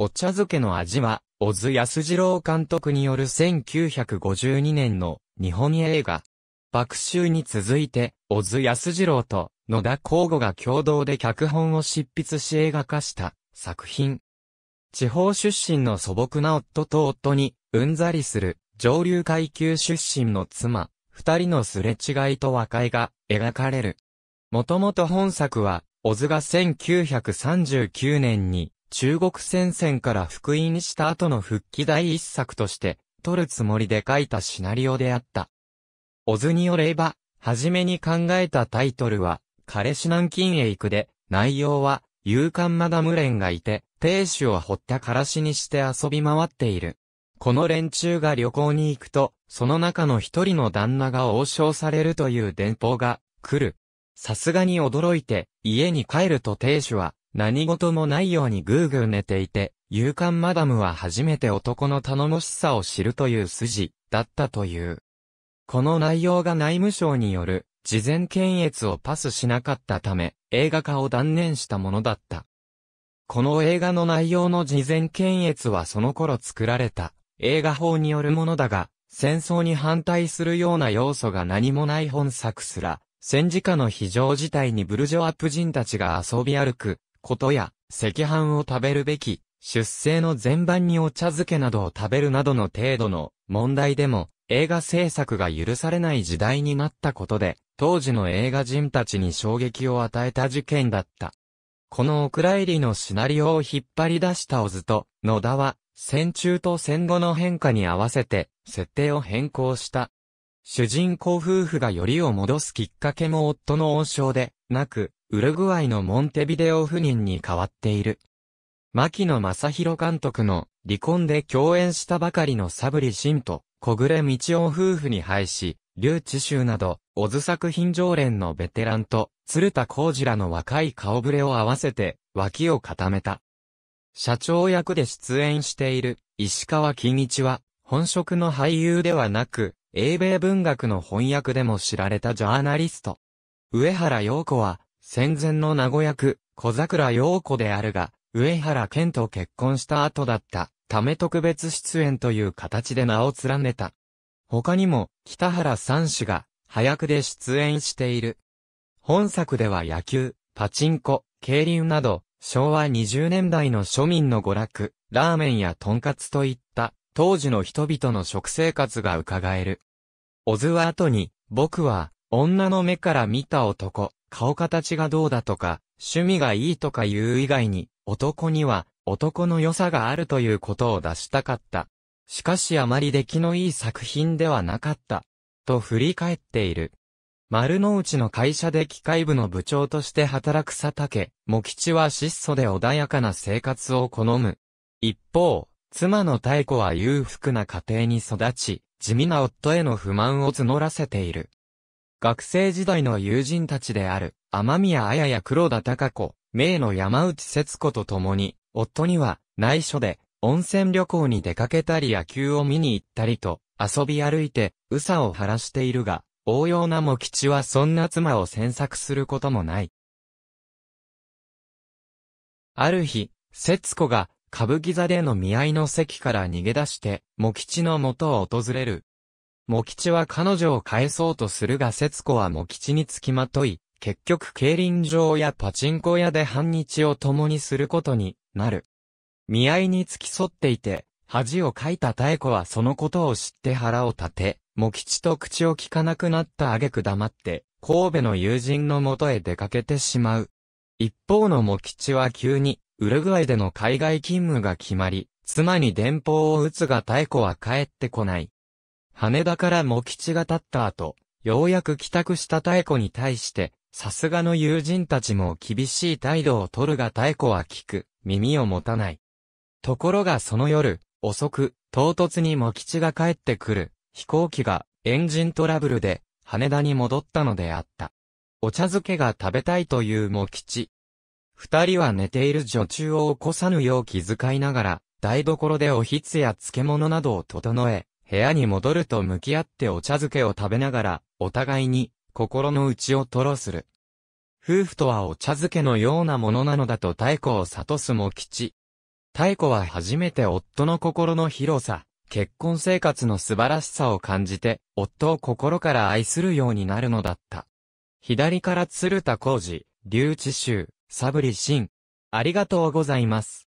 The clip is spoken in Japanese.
お茶漬けの味は、小津安二郎監督による1952年の日本映画。爆臭に続いて、小津安二郎と野田光吾が共同で脚本を執筆し映画化した作品。地方出身の素朴な夫と夫にうんざりする上流階級出身の妻、二人のすれ違いと和解が描かれる。もともと本作は、小津が1939年に中国戦線から復員した後の復帰第一作として、撮るつもりで書いたシナリオであった。オズによれば、初めに考えたタイトルは、彼氏南京へ行くで、内容は、勇敢マダム連がいて、亭主を掘ったからしにして遊び回っている。この連中が旅行に行くと、その中の一人の旦那が王将されるという電報が、来る。さすがに驚いて、家に帰ると亭主は、何事もないようにぐーぐー寝ていて、勇敢マダムは初めて男の頼もしさを知るという筋、だったという。この内容が内務省による、事前検閲をパスしなかったため、映画化を断念したものだった。この映画の内容の事前検閲はその頃作られた、映画法によるものだが、戦争に反対するような要素が何もない本作すら、戦時下の非常事態にブルジョアプ人たちが遊び歩く、ことや、赤飯を食べるべき、出生の前晩にお茶漬けなどを食べるなどの程度の問題でも、映画制作が許されない時代になったことで、当時の映画人たちに衝撃を与えた事件だった。このお蔵入りのシナリオを引っ張り出したオズと、野田は、戦中と戦後の変化に合わせて、設定を変更した。主人公夫婦がよりを戻すきっかけも夫の王将で、なく、ウルグアイのモンテビデオ夫人に変わっている。牧野正宏監督の離婚で共演したばかりのサブリシンと小暮道夫夫婦に配し、リュ劉知州など、オズ作品常連のベテランと、鶴田浩二らの若い顔ぶれを合わせて、脇を固めた。社長役で出演している、石川金一は、本職の俳優ではなく、英米文学の翻訳でも知られたジャーナリスト。上原陽子は、戦前の名古屋区、小桜陽子であるが、上原健と結婚した後だったため特別出演という形で名を連ねた。他にも、北原三種が、早くで出演している。本作では野球、パチンコ、競輪など、昭和20年代の庶民の娯楽、ラーメンやトンカツといった、当時の人々の食生活が伺える。小津は後に、僕は、女の目から見た男、顔形がどうだとか、趣味がいいとか言う以外に、男には男の良さがあるということを出したかった。しかしあまり出来のいい作品ではなかった。と振り返っている。丸の内の会社で機械部の部長として働く佐竹、茂吉は質素で穏やかな生活を好む。一方、妻の太子は裕福な家庭に育ち、地味な夫への不満を募らせている。学生時代の友人たちである、天宮綾や黒田隆子、名の山内節子と共に、夫には内緒で温泉旅行に出かけたり野球を見に行ったりと遊び歩いて、嘘を晴らしているが、応用なも吉はそんな妻を詮索することもない。ある日、節子が歌舞伎座での見合いの席から逃げ出して、茂吉の元を訪れる。茂吉は彼女を返そうとするが節子は茂吉につきまとい、結局競輪場やパチンコ屋で半日を共にすることになる。見合いに付き添っていて、恥をかいた妙子はそのことを知って腹を立て、茂吉と口を聞かなくなった挙句黙って、神戸の友人のもとへ出かけてしまう。一方の茂吉は急に、ウルグアイでの海外勤務が決まり、妻に電報を打つが妙子は帰ってこない。羽田から茂吉が立った後、ようやく帰宅した太鼓に対して、さすがの友人たちも厳しい態度を取るが太鼓は聞く、耳を持たない。ところがその夜、遅く、唐突に茂吉が帰ってくる、飛行機がエンジントラブルで、羽田に戻ったのであった。お茶漬けが食べたいという茂吉。二人は寝ている女中を起こさぬよう気遣いながら、台所でおひつや漬物などを整え、部屋に戻ると向き合ってお茶漬けを食べながら、お互いに、心の内を吐露する。夫婦とはお茶漬けのようなものなのだと太鼓を諭すも吉。太鼓は初めて夫の心の広さ、結婚生活の素晴らしさを感じて、夫を心から愛するようになるのだった。左から鶴田浩二、竜智衆、サブリシン。ありがとうございます。